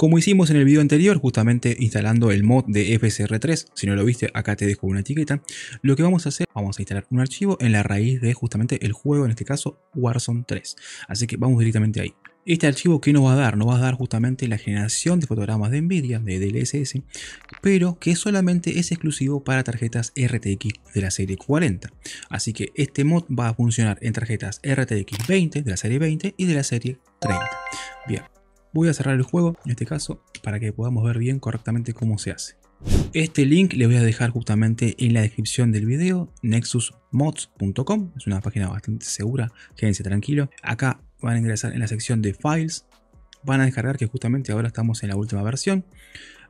como hicimos en el video anterior, justamente instalando el mod de FSR3, si no lo viste, acá te dejo una etiqueta, lo que vamos a hacer, vamos a instalar un archivo en la raíz de justamente el juego, en este caso Warzone 3, así que vamos directamente ahí. Este archivo que nos va a dar, nos va a dar justamente la generación de fotogramas de Nvidia, de DLSS, pero que solamente es exclusivo para tarjetas RTX de la serie 40. Así que este mod va a funcionar en tarjetas RTX 20 de la serie 20 y de la serie 30. Bien, Voy a cerrar el juego, en este caso, para que podamos ver bien correctamente cómo se hace. Este link le voy a dejar justamente en la descripción del video, nexusmods.com, es una página bastante segura, quédense tranquilo. Acá van a ingresar en la sección de files, van a descargar que justamente ahora estamos en la última versión,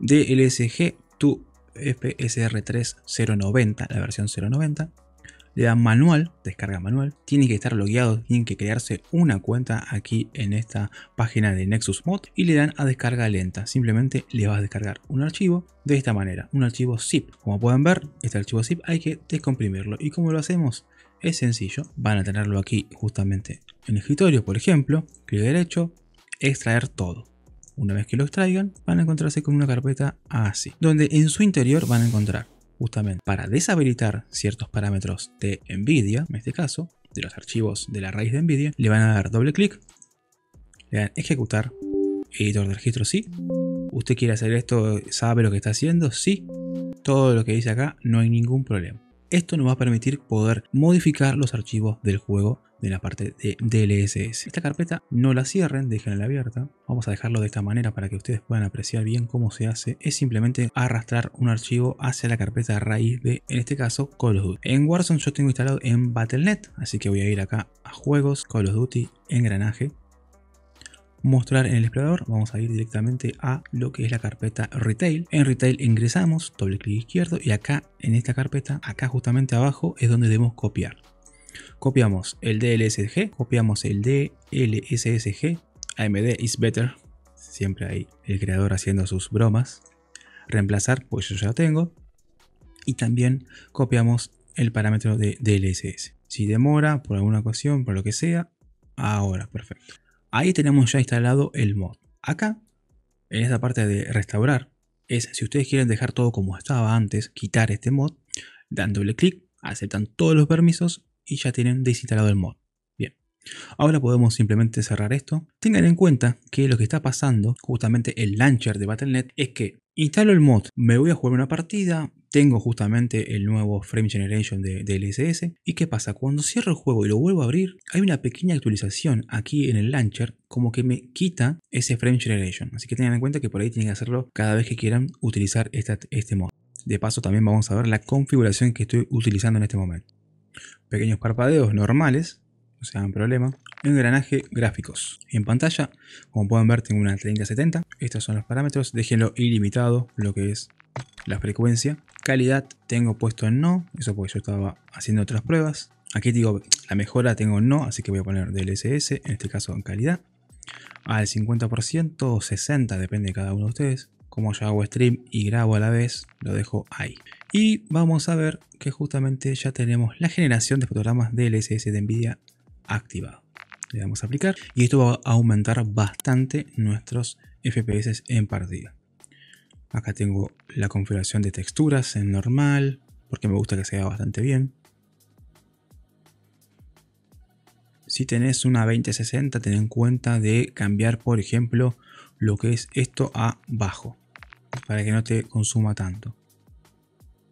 de lsg 2 FSR3090, la versión 090 le dan manual, descarga manual, tiene que estar logueado, tiene que crearse una cuenta aquí en esta página de Nexus Mod y le dan a descarga lenta, simplemente le vas a descargar un archivo de esta manera, un archivo zip. Como pueden ver, este archivo zip hay que descomprimirlo y como lo hacemos es sencillo, van a tenerlo aquí justamente en el escritorio, por ejemplo, clic derecho, extraer todo. Una vez que lo extraigan, van a encontrarse con una carpeta así, donde en su interior van a encontrar justamente para deshabilitar ciertos parámetros de NVIDIA, en este caso, de los archivos de la raíz de NVIDIA, le van a dar doble clic, le dan ejecutar, editor de registro sí, usted quiere hacer esto, sabe lo que está haciendo, sí, todo lo que dice acá, no hay ningún problema. Esto nos va a permitir poder modificar los archivos del juego de la parte de DLSS. Esta carpeta no la cierren, déjenla abierta. Vamos a dejarlo de esta manera para que ustedes puedan apreciar bien cómo se hace. Es simplemente arrastrar un archivo hacia la carpeta raíz de, en este caso, Call of Duty. En Warzone yo tengo instalado en Battle.net, así que voy a ir acá a Juegos, Call of Duty, Engranaje mostrar en el explorador, vamos a ir directamente a lo que es la carpeta retail. En retail ingresamos, doble clic izquierdo y acá en esta carpeta, acá justamente abajo es donde debemos copiar. Copiamos el DLSG, copiamos el DLSSG, AMD is better, siempre hay el creador haciendo sus bromas. Reemplazar, pues yo ya lo tengo. Y también copiamos el parámetro de DLSS. Si demora, por alguna ocasión, por lo que sea, ahora, perfecto. Ahí tenemos ya instalado el mod. Acá, en esta parte de restaurar, es si ustedes quieren dejar todo como estaba antes, quitar este mod, dan doble clic, aceptan todos los permisos y ya tienen desinstalado el mod. Ahora podemos simplemente cerrar esto. Tengan en cuenta que lo que está pasando, justamente el launcher de Battle.net, es que instalo el mod, me voy a jugar una partida, tengo justamente el nuevo Frame Generation de, LSS. ¿Y qué pasa? Cuando cierro el juego y lo vuelvo a abrir, hay una pequeña actualización aquí en el launcher como que me quita ese Frame Generation. Así que tengan en cuenta que por ahí tienen que hacerlo cada vez que quieran utilizar este mod. De paso también vamos a ver la configuración que estoy utilizando en este momento. Pequeños parpadeos normales, o sea, un problema. Engranaje gráficos. En pantalla, como pueden ver, tengo una 3070. Estos son los parámetros. Déjenlo ilimitado, lo que es la frecuencia. Calidad, tengo puesto en no. Eso porque yo estaba haciendo otras pruebas. Aquí digo, la mejora tengo en no, así que voy a poner DLSS, en este caso en calidad. Al 50% o 60%, depende de cada uno de ustedes. Como yo hago stream y grabo a la vez, lo dejo ahí. Y vamos a ver que justamente ya tenemos la generación de fotogramas DLSS de NVIDIA activado. Le damos a aplicar y esto va a aumentar bastante nuestros FPS en partida. Acá tengo la configuración de texturas en normal, porque me gusta que se vea bastante bien. Si tenés una 2060, ten en cuenta de cambiar, por ejemplo, lo que es esto abajo. para que no te consuma tanto.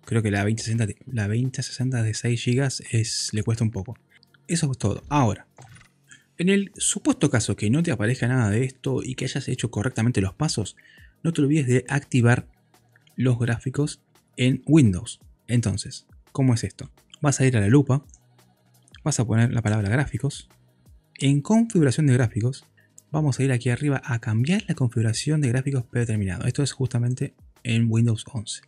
Creo que la 2060, la 2060 de 6 GB es, le cuesta un poco. Eso es todo. Ahora, en el supuesto caso que no te aparezca nada de esto y que hayas hecho correctamente los pasos, no te olvides de activar los gráficos en Windows. Entonces, ¿cómo es esto? Vas a ir a la lupa, vas a poner la palabra gráficos. En configuración de gráficos, vamos a ir aquí arriba a cambiar la configuración de gráficos predeterminado. Esto es justamente en Windows 11.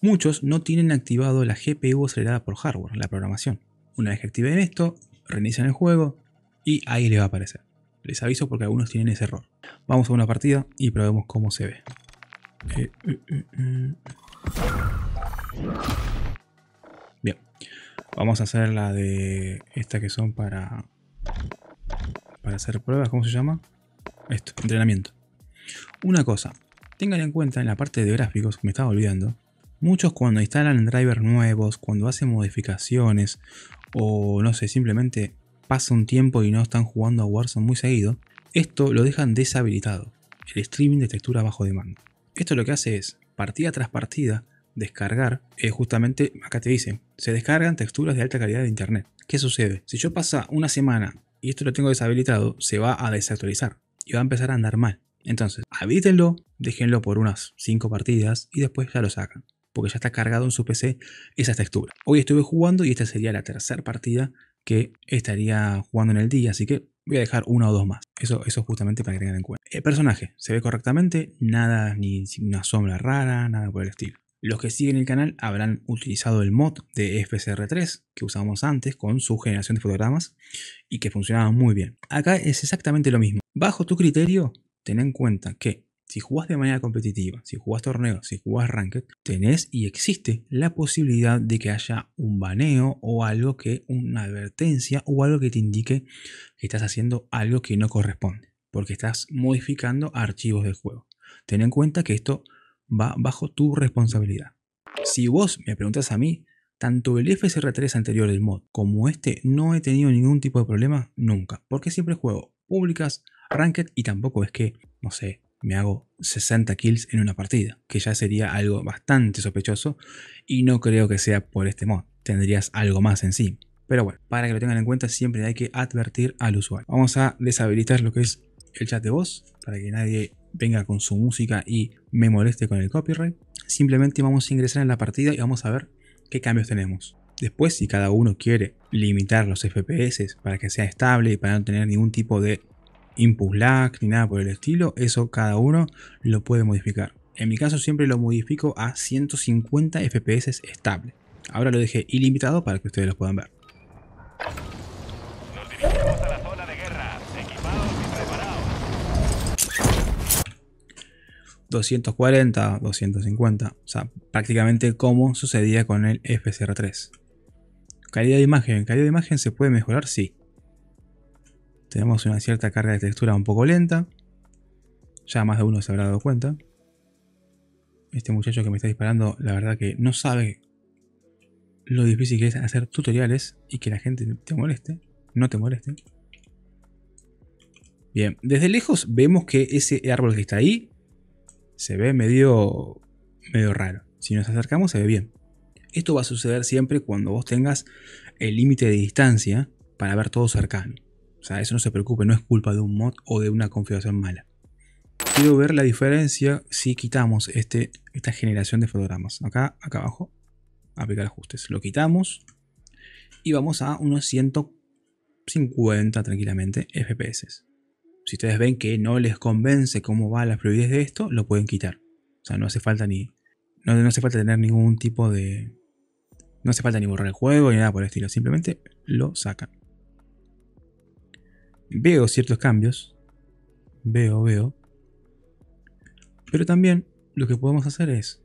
Muchos no tienen activado la GPU acelerada por hardware, la programación. Una vez que activen esto, reinician el juego y ahí les va a aparecer. Les aviso porque algunos tienen ese error. Vamos a una partida y probemos cómo se ve. Eh, eh, eh, Bien. Vamos a hacer la de estas que son para, para hacer pruebas. ¿Cómo se llama? Esto, entrenamiento. Una cosa. Tengan en cuenta en la parte de gráficos, me estaba olvidando. Muchos cuando instalan drivers nuevos, cuando hacen modificaciones o no sé, simplemente pasa un tiempo y no están jugando a Warzone muy seguido, esto lo dejan deshabilitado, el streaming de textura bajo demanda. Esto lo que hace es, partida tras partida, descargar, Es eh, justamente acá te dice, se descargan texturas de alta calidad de internet. ¿Qué sucede? Si yo pasa una semana y esto lo tengo deshabilitado, se va a desactualizar y va a empezar a andar mal. Entonces, habítenlo, déjenlo por unas 5 partidas y después ya lo sacan porque ya está cargado en su PC esa textura. Hoy estuve jugando y esta sería la tercera partida que estaría jugando en el día, así que voy a dejar una o dos más. Eso, eso justamente para que tengan en cuenta. El personaje se ve correctamente, nada ni una sombra rara, nada por el estilo. Los que siguen el canal habrán utilizado el mod de FSR3 que usábamos antes con su generación de fotogramas y que funcionaba muy bien. Acá es exactamente lo mismo. Bajo tu criterio, ten en cuenta que si jugás de manera competitiva, si jugás torneo, si jugás ranked, tenés y existe la posibilidad de que haya un baneo o algo que, una advertencia o algo que te indique que estás haciendo algo que no corresponde, porque estás modificando archivos del juego. Ten en cuenta que esto va bajo tu responsabilidad. Si vos me preguntas a mí, tanto el FSR3 anterior del mod como este no he tenido ningún tipo de problema nunca, porque siempre juego públicas, ranked y tampoco es que, no sé, me hago 60 kills en una partida, que ya sería algo bastante sospechoso y no creo que sea por este mod, tendrías algo más en sí Pero bueno, para que lo tengan en cuenta siempre hay que advertir al usuario. Vamos a deshabilitar lo que es el chat de voz para que nadie venga con su música y me moleste con el copyright. Simplemente vamos a ingresar en la partida y vamos a ver qué cambios tenemos. Después si cada uno quiere limitar los FPS para que sea estable y para no tener ningún tipo de input lag ni nada por el estilo, eso cada uno lo puede modificar. En mi caso siempre lo modifico a 150 FPS estable. Ahora lo dejé ilimitado para que ustedes lo puedan ver. 240, 250, o sea, prácticamente como sucedía con el FSR3. Calidad de imagen, calidad de imagen se puede mejorar, sí, tenemos una cierta carga de textura un poco lenta. Ya más de uno se habrá dado cuenta. Este muchacho que me está disparando, la verdad que no sabe lo difícil que es hacer tutoriales y que la gente te moleste. No te moleste. Bien, desde lejos vemos que ese árbol que está ahí se ve medio, medio raro. Si nos acercamos se ve bien. Esto va a suceder siempre cuando vos tengas el límite de distancia para ver todo cercano. O sea, eso no se preocupe, no es culpa de un mod o de una configuración mala. Quiero ver la diferencia si quitamos este, esta generación de fotogramas. Acá, acá abajo, aplicar ajustes. Lo quitamos y vamos a unos 150 tranquilamente FPS. Si ustedes ven que no les convence cómo va la fluidez de esto, lo pueden quitar. O sea, no hace falta ni. No, no hace falta tener ningún tipo de. No hace falta ni borrar el juego ni nada por el estilo. Simplemente lo sacan veo ciertos cambios. Veo, veo. Pero también lo que podemos hacer es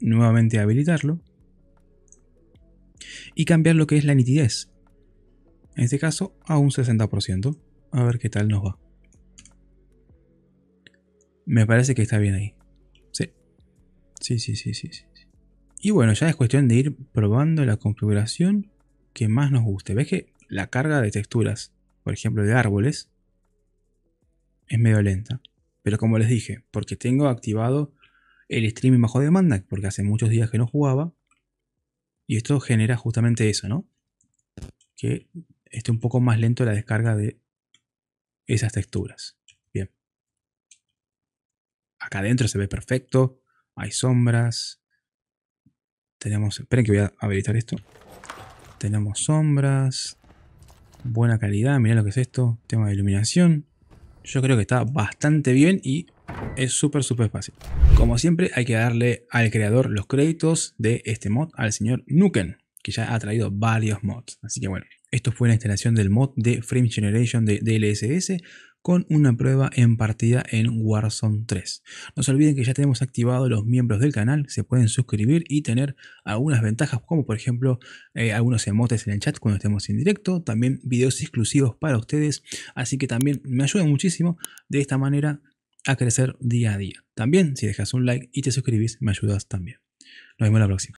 nuevamente habilitarlo y cambiar lo que es la nitidez. En este caso a un 60%. A ver qué tal nos va. Me parece que está bien ahí. Sí. Sí, sí, sí, sí. Y bueno, ya es cuestión de ir probando la configuración que más nos guste. ¿Ves que la carga de texturas por ejemplo, de árboles, es medio lenta. Pero como les dije, porque tengo activado el streaming bajo demanda, porque hace muchos días que no jugaba, y esto genera justamente eso, ¿no? Que esté un poco más lento la descarga de esas texturas. Bien. Acá adentro se ve perfecto. Hay sombras. Tenemos... Esperen que voy a habilitar esto. Tenemos sombras. Buena calidad, mirá lo que es esto. Tema de iluminación. Yo creo que está bastante bien y es súper, súper fácil. Como siempre, hay que darle al creador los créditos de este mod, al señor Nuken, que ya ha traído varios mods. Así que bueno, esto fue la instalación del mod de Frame Generation de DLSS con una prueba en partida en Warzone 3. No se olviden que ya tenemos activados los miembros del canal, se pueden suscribir y tener algunas ventajas como por ejemplo eh, algunos emotes en el chat cuando estemos en directo, también videos exclusivos para ustedes, así que también me ayudan muchísimo de esta manera a crecer día a día. También si dejas un like y te suscribís me ayudas también. Nos vemos la próxima.